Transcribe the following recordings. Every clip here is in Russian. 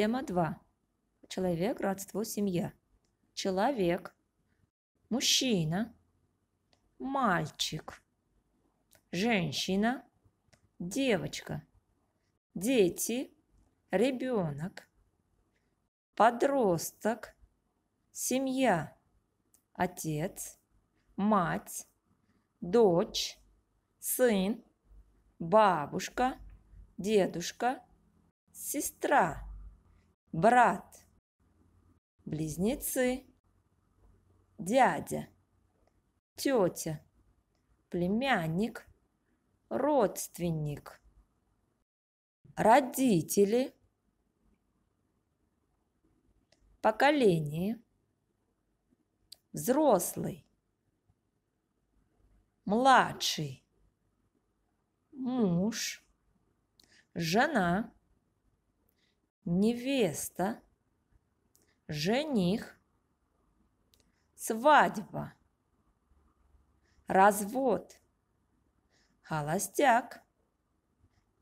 Тема 2. Человек, родство, семья. Человек. Мужчина. Мальчик. Женщина. Девочка. Дети. Ребенок. Подросток. Семья. Отец. Мать. Дочь. Сын. Бабушка. Дедушка. Сестра брат, близнецы, дядя, тетя, племянник, родственник, родители, поколение, взрослый, младший, муж, жена, невеста, жених, свадьба, развод, холостяк,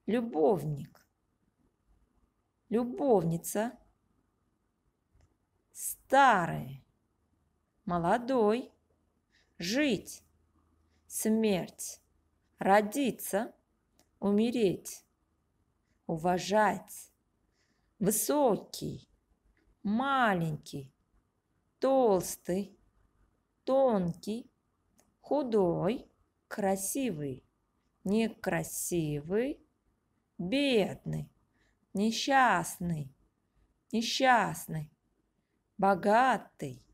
любовник, любовница, старый, молодой, жить, смерть, родиться, умереть, уважать, Высокий, маленький, толстый, тонкий, худой, красивый, некрасивый, бедный, несчастный, несчастный, богатый,